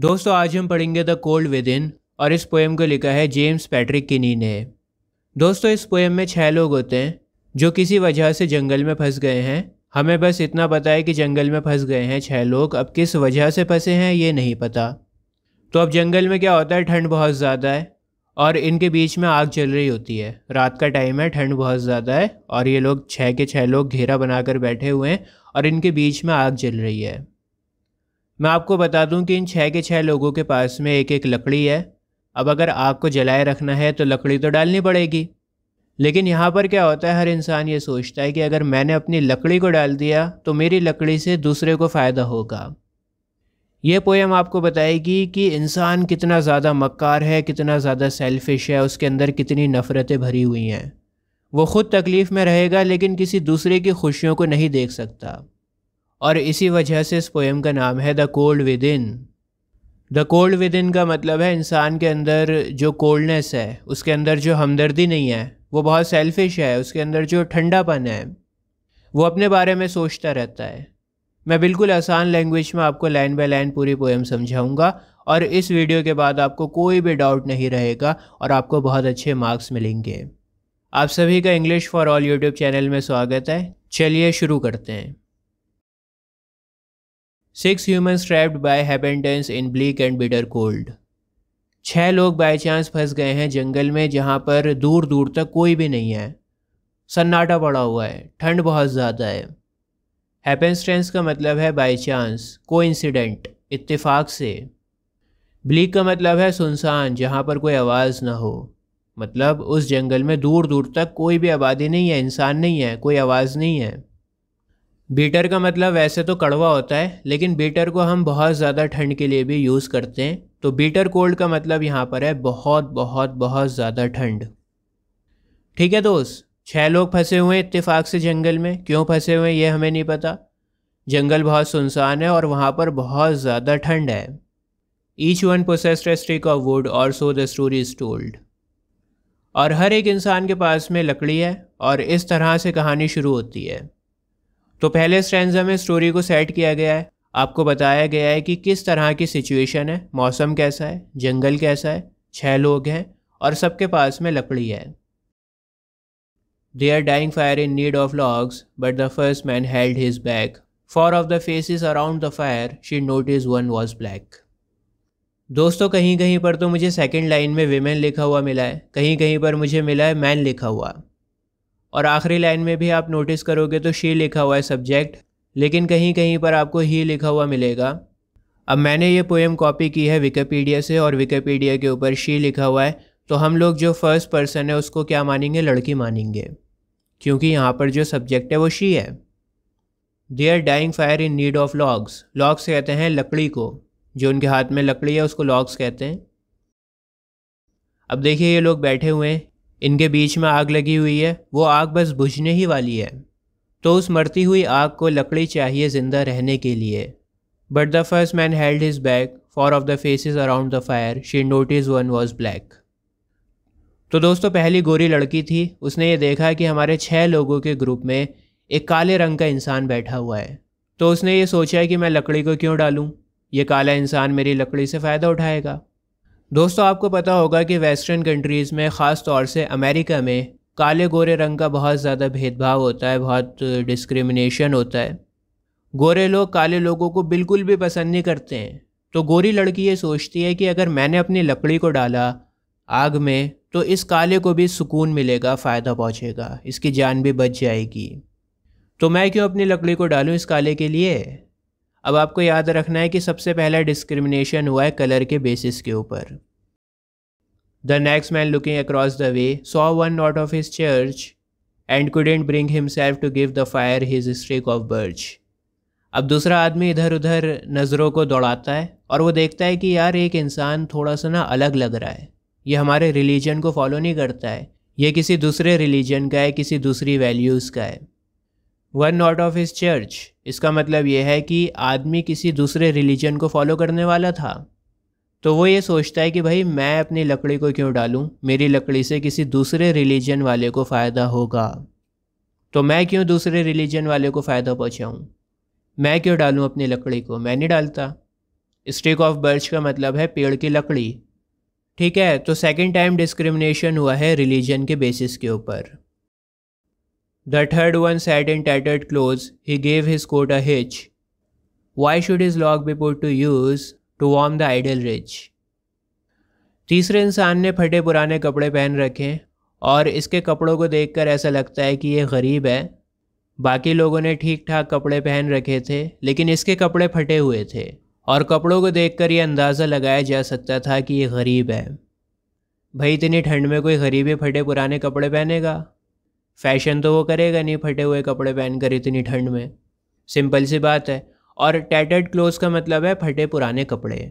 दोस्तों आज हम पढ़ेंगे द कोल्ड विद इन और इस पोएम को लिखा है जेम्स पैट्रिक किनी ने दोस्तों इस पोएम में छः लोग होते हैं जो किसी वजह से जंगल में फंस गए हैं हमें बस इतना पता है कि जंगल में फंस गए हैं छः लोग अब किस वजह से फंसे हैं ये नहीं पता तो अब जंगल में क्या होता है ठंड बहुत ज़्यादा है और इनके बीच में आग जल रही होती है रात का टाइम है ठंड बहुत ज़्यादा है और ये लोग छः के छः लोग घेरा बनाकर बैठे हुए हैं और इनके बीच में आग जल रही है मैं आपको बता दूं कि इन छः के छः लोगों के पास में एक एक लकड़ी है अब अगर आग को जलाए रखना है तो लकड़ी तो डालनी पड़ेगी लेकिन यहाँ पर क्या होता है हर इंसान ये सोचता है कि अगर मैंने अपनी लकड़ी को डाल दिया तो मेरी लकड़ी से दूसरे को फ़ायदा होगा यह पोएम आपको बताएगी कि इंसान कितना ज़्यादा मक्कार है कितना ज़्यादा सेल्फिश है उसके अंदर कितनी नफ़रतें भरी हुई हैं वो ख़ुद तकलीफ़ में रहेगा लेकिन किसी दूसरे की खुशियों को नहीं देख सकता और इसी वजह से इस पोएम का नाम है the cold within the cold within का मतलब है इंसान के अंदर जो कोल्डनेस है उसके अंदर जो हमदर्दी नहीं है वो बहुत सेल्फिश है उसके अंदर जो ठंडापन है वो अपने बारे में सोचता रहता है मैं बिल्कुल आसान लैंग्वेज में आपको लाइन बाय लाइन पूरी पोएम समझाऊंगा और इस वीडियो के बाद आपको कोई भी डाउट नहीं रहेगा और आपको बहुत अच्छे मार्क्स मिलेंगे आप सभी का English for all YouTube channel में स्वागत है चलिए शुरू करते हैं six humans trapped by happenstance in bleak and bitter cold छः लोग बाई चांस फंस गए हैं जंगल में जहाँ पर दूर दूर तक कोई भी नहीं है सन्नाटा पड़ा हुआ है ठंड बहुत ज़्यादा है हैपेंस्टेंस का मतलब है बाई चांस को इंसिडेंट इतफ़ाक़ से ब्लीक का मतलब है सुनसान जहाँ पर कोई आवाज़ ना हो मतलब उस जंगल में दूर दूर तक कोई भी आबादी नहीं है इंसान नहीं है कोई आवाज़ नहीं है बीटर का मतलब वैसे तो कड़वा होता है लेकिन बीटर को हम बहुत ज़्यादा ठंड के लिए भी यूज़ करते हैं तो बीटर कोल्ड का मतलब यहाँ पर है बहुत बहुत बहुत ज़्यादा ठंड ठीक है दोस्त छः लोग फंसे हुए हैं इतफाक़ से जंगल में क्यों फंसे हुए हैं ये हमें नहीं पता जंगल बहुत सुनसान है और वहाँ पर बहुत ज़्यादा ठंड है each one possessed stick of wood or so the story is told और हर एक इंसान के पास में लकड़ी है और इस तरह से कहानी शुरू होती है तो पहले स्ट्रेंजा में स्टोरी को सेट किया गया है आपको बताया गया है कि किस तरह की सिचुएशन है मौसम कैसा है जंगल कैसा है छह लोग हैं और सबके पास में लकड़ी है they are dying fire in need of logs but the first man held his back for of the faces around the fire she is one was black दोस्तों कहीं कहीं पर तो मुझे सेकेंड लाइन में विमेन लिखा हुआ मिला है कहीं कहीं पर मुझे मिला है मैन लिखा हुआ और आखिरी लाइन में भी आप नोटिस करोगे तो शी लिखा हुआ है सब्जेक्ट लेकिन कहीं कहीं पर आपको ही लिखा हुआ मिलेगा अब मैंने ये पोएम कॉपी की है विकीपीडिया से और विकीपीडिया के ऊपर शी लिखा हुआ है तो हम लोग जो फर्स्ट पर्सन है उसको क्या मानेंगे लड़की मानेंगे क्योंकि यहाँ पर जो सब्जेक्ट है वो शी है they are dying fire in need of logs logs कहते हैं लकड़ी को जो उनके हाथ में लकड़ी है उसको लॉग्स कहते हैं अब देखिए ये लोग बैठे हुए हैं इनके बीच में आग लगी हुई है वो आग बस बुझने ही वाली है तो उस मरती हुई आग को लकड़ी चाहिए ज़िंदा रहने के लिए but the first man held his back for of the faces around the fire she notice one was black तो दोस्तों पहली गोरी लड़की थी उसने ये देखा कि हमारे छः लोगों के ग्रुप में एक काले रंग का इंसान बैठा हुआ है तो उसने ये सोचा कि मैं लकड़ी को क्यों डालूँ ये काला इंसान मेरी लकड़ी से फ़ायदा उठाएगा दोस्तों आपको पता होगा कि वेस्टर्न कंट्रीज़ में ख़ास तौर से अमेरिका में काले गोरे रंग का बहुत ज़्यादा भेदभाव होता है बहुत डिस्क्रिमिनेशन होता है गोरे लोग काले लोगों को बिल्कुल भी पसंद नहीं करते हैं तो गोरी लड़की ये सोचती है कि अगर मैंने अपनी लकड़ी को डाला आग में तो इस काले को भी सुकून मिलेगा फ़ायदा पहुँचेगा इसकी जान भी बच जाएगी तो मैं क्यों अपनी लकड़ी को डालूँ इस काले के लिए अब आपको याद रखना है कि सबसे पहला डिस्क्रिमिनेशन हुआ है कलर के बेसिस के ऊपर the next man looking across the way saw one not of his church and couldn't bring himself to give the fire his stick of birch अब दूसरा आदमी इधर उधर नज़रों को दौड़ाता है और वो देखता है कि यार एक इंसान थोड़ा सा ना अलग लग रहा है ये हमारे रिलीजन को फॉलो नहीं करता है ये किसी दूसरे रिलीजन का है किसी दूसरी वैल्यूज़ का है one not of his church इसका मतलब यह है कि आदमी किसी दूसरे रिलीजन को फॉलो करने वाला था तो वो ये सोचता है कि भाई मैं अपनी लकड़ी को क्यों डालूं मेरी लकड़ी से किसी दूसरे रिलीजन वाले को फ़ायदा होगा तो मैं क्यों दूसरे रिलीजन वाले को फ़ायदा पहुँचाऊँ मैं क्यों डालूँ अपनी लकड़ी को मैं नहीं डालता स्टिक ऑफ बर्च का मतलब है पेड़ की लकड़ी ठीक है तो सेकंड टाइम डिस्क्रिमिनेशन हुआ है रिलीजन के बेसिस के ऊपर The third one sat in tattered clothes. He gave his coat a hitch. Why should his log be put to use to warm the idle rich? तीसरे इंसान ने फटे पुराने कपड़े पहन रखे और इसके कपड़ों को देखकर ऐसा लगता है कि ये गरीब है बाकी लोगों ने ठीक ठाक कपड़े पहन रखे थे लेकिन इसके कपड़े फटे हुए थे और कपड़ों को देखकर यह अंदाज़ा लगाया जा सकता था कि ये गरीब है भाई इतनी ठंड में कोई गरीब ही फटे पुराने कपड़े पहनेगा फैशन तो वो करेगा नहीं फटे हुए कपड़े पहनकर इतनी ठंड में सिंपल सी बात है और टैटर्ड क्लोथ्स का मतलब है फटे पुराने कपड़े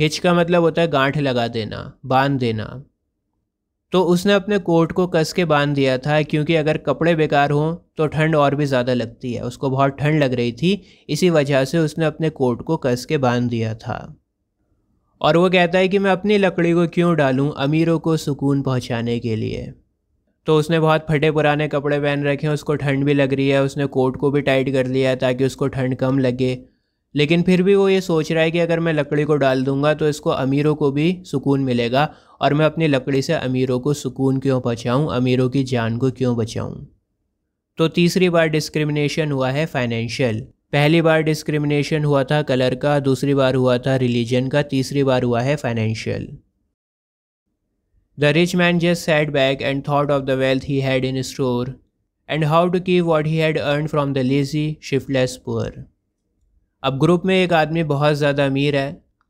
हिच का मतलब होता है गांठ लगा देना बांध देना तो उसने अपने कोट को कस के बांध दिया था क्योंकि अगर कपड़े बेकार हों तो ठंड और भी ज़्यादा लगती है उसको बहुत ठंड लग रही थी इसी वजह से उसने अपने कोट को कस के बांध दिया था और वो कहता है कि मैं अपनी लकड़ी को क्यों डालूं अमीरों को सुकून पहुंचाने के लिए तो उसने बहुत फटे पुराने कपड़े पहन रखे हैं उसको ठंड भी लग रही है उसने कोट को भी टाइट कर लिया है ताकि उसको ठंड कम लगे लेकिन फिर भी वो ये सोच रहा है कि अगर मैं लकड़ी को डाल दूंगा तो इसको अमीरों को भी सुकून मिलेगा और मैं अपनी लकड़ी से अमीरों को सुकून क्यों बचाऊँ अमीरों की जान को क्यों बचाऊँ तो तीसरी बार डिस्क्रिमिनेशन हुआ है फाइनेंशियल पहली बार डिस्क्रिमिनेशन हुआ था कलर का दूसरी बार हुआ था रिलीजन का तीसरी बार हुआ है financial The rich man just sat back and thought of the wealth he had in store and how to keep what he had earned from the lazy, shiftless poor. अब ग्रुप में एक आदमी बहुत ज़्यादा अमीर है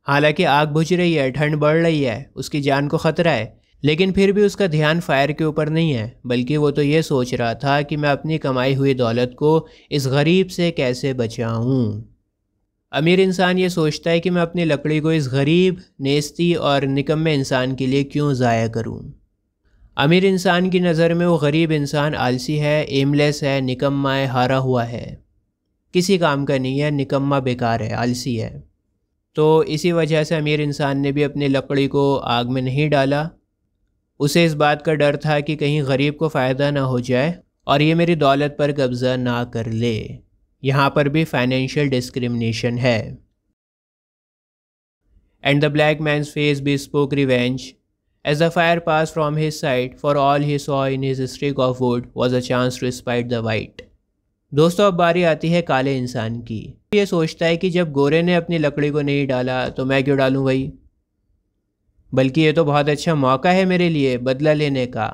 हालांकि आग बुझ रही है ठंड बढ़ रही है उसकी जान को ख़तरा है लेकिन फिर भी उसका ध्यान फायर के ऊपर नहीं है बल्कि वो तो ये सोच रहा था कि मैं अपनी कमाई हुई दौलत को इस गरीब से कैसे बचाऊँ अमीर इंसान ये सोचता है कि मैं अपनी लकड़ी को इस गरीब नेस्ती और निकम्मे इंसान के लिए क्यों ज़ाया करूँ अमीर इंसान की नज़र में वो गरीब इंसान आलसी है एमलेस है निकम्मा है हारा हुआ है किसी काम का नहीं है निकम्मा बेकार है आलसी है तो इसी वजह से अमीर इंसान ने भी अपनी लकड़ी को आग में नहीं डाला उसे इस बात का डर था कि कहीं गरीब को फ़ायदा ना हो जाए और ये मेरी दौलत पर कब्ज़ा ना कर ले यहाँ पर भी फाइनेंशियल डिस्क्रिमिनेशन है and the black man's face bespoke revenge as the fire pass from his side for all he saw in his stick of wood was a chance to spite the white दोस्तों अब बारी आती है काले इंसान की ये सोचता है कि जब गोरे ने अपनी लकड़ी को नहीं डाला तो मैं क्यों डालूं भाई बल्कि ये तो बहुत अच्छा मौका है मेरे लिए बदला लेने का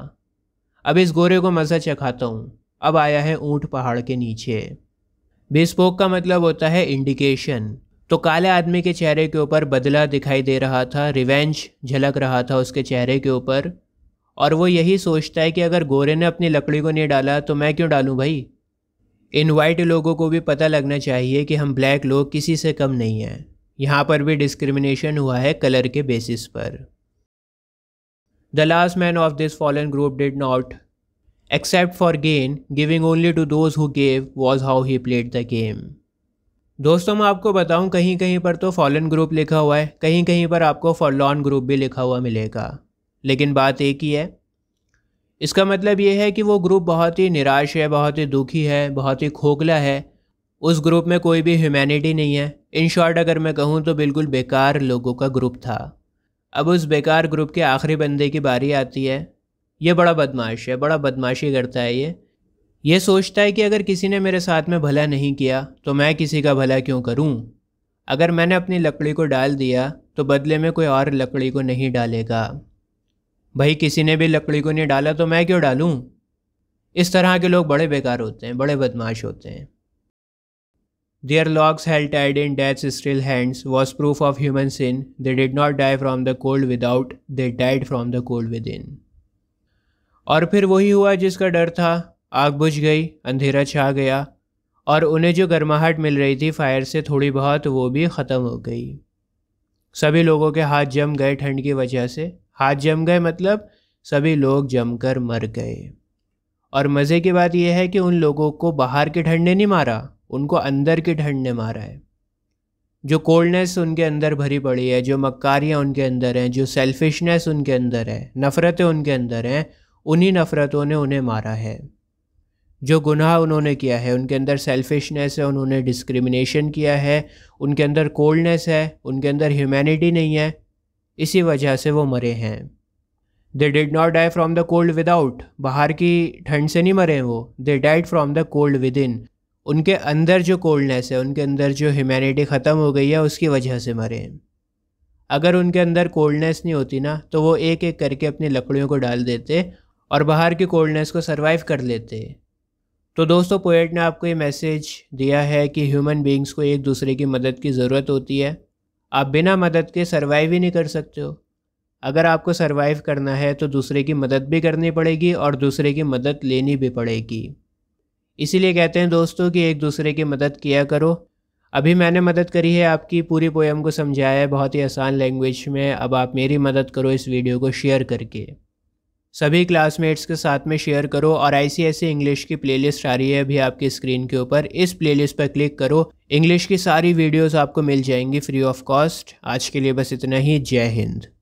अब इस गोरे को मज़ा चखाता हूँ अब आया है ऊँट पहाड़ के नीचे बिस्पोक का मतलब होता है इंडिकेशन तो काले आदमी के चेहरे के ऊपर बदला दिखाई दे रहा था रिवेंज झलक रहा था उसके चेहरे के ऊपर और वो यही सोचता है कि अगर गोरे ने अपनी लकड़ी को नहीं डाला तो मैं क्यों डालूं भाई इन वाइट लोगों को भी पता लगना चाहिए कि हम ब्लैक लोग किसी से कम नहीं हैं यहाँ पर भी डिस्क्रिमिनेशन हुआ है कलर के बेसिस पर the last man of this fallen group did not except for gain, giving only to those who gave was how he played the game. दोस्तों मैं आपको बताऊं कहीं कहीं पर तो फॉलन ग्रुप लिखा हुआ है कहीं कहीं पर आपको फॉलॉन ग्रुप भी लिखा हुआ मिलेगा लेकिन बात एक ही है इसका मतलब ये है कि वो ग्रुप बहुत ही निराश है बहुत ही दुखी है बहुत ही खोखला है उस ग्रुप में कोई भी ह्यूमैनिटी नहीं है इन शॉर्ट अगर मैं कहूँ तो बिल्कुल बेकार लोगों का ग्रुप था अब उस बेकार ग्रुप के आखिरी बंदे की बारी आती है ये बड़ा बदमाश है बड़ा बदमाशी करता है ये ये सोचता है कि अगर किसी ने मेरे साथ में भला नहीं किया तो मैं किसी का भला क्यों करूं अगर मैंने अपनी लकड़ी को डाल दिया तो बदले में कोई और लकड़ी को नहीं डालेगा भाई किसी ने भी लकड़ी को नहीं डाला तो मैं क्यों डालूं इस तरह के लोग बड़े बेकार होते हैं बड़े बदमाश होते हैं Their held tied in death still hands was proof of human sin they did not die from the cold without they died from the cold within और फिर वही हुआ जिसका डर था आग बुझ गई अंधेरा छा गया और उन्हें जो गर्माहट मिल रही थी फायर से थोड़ी बहुत वो भी ख़त्म हो गई सभी लोगों के हाथ जम गए ठंड की वजह से हाथ जम गए मतलब सभी लोग जमकर मर गए और मज़े की बात यह है कि उन लोगों को बाहर की ठंड ने नहीं मारा उनको अंदर की ठंड ने मारा है जो कोल्डनेस उनके अंदर भरी पड़ी है जो मक्कारियाँ उनके अंदर हैं जो सेल्फिशनेस उनके अंदर है नफ़रतें उनके अंदर हैं उन्हीं नफ़रतों ने उन्हें मारा है जो गुनाह उन्होंने किया है उनके अंदर सेल्फिशनेस है उन्होंने डिस्क्रिमिनेशन किया है उनके अंदर कोल्डनेस है उनके अंदर ह्यूमैनिटी नहीं है इसी वजह से वो मरे हैं they did not die from the cold without बाहर की ठंड से नहीं मरे वो they died from the cold within उनके अंदर जो कोल्डनेस है उनके अंदर जो ह्यूमैनिटी ख़त्म हो गई है उसकी वजह से मरे हैं अगर उनके अंदर कोल्डनेस नहीं होती ना तो वो एक एक करके अपनी लकड़ियों को डाल देते और बाहर की कोल्डनेस को सर्वाइव कर लेते तो दोस्तों पोएट ने आपको ये मैसेज दिया है कि ह्यूमन बींग्स को एक दूसरे की मदद की ज़रूरत होती है आप बिना मदद के सर्वाइव ही नहीं कर सकते हो अगर आपको सर्वाइव करना है तो दूसरे की मदद भी करनी पड़ेगी और दूसरे की मदद लेनी भी पड़ेगी इसीलिए कहते हैं दोस्तों कि एक दूसरे की मदद किया करो अभी मैंने मदद करी है आपकी पूरी पोएम को समझाया है बहुत ही आसान लैंग्वेज में अब आप मेरी मदद करो इस वीडियो को शेयर करके सभी क्लासमेट्स के साथ में शेयर करो और ऐसी ऐसी इंग्लिश की प्लेलिस्ट आ रही है अभी आपकी स्क्रीन के ऊपर इस प्लेलिस्ट पर क्लिक करो इंग्लिश की सारी वीडियोस आपको मिल जाएंगी फ्री ऑफ कॉस्ट आज के लिए बस इतना ही जय हिंद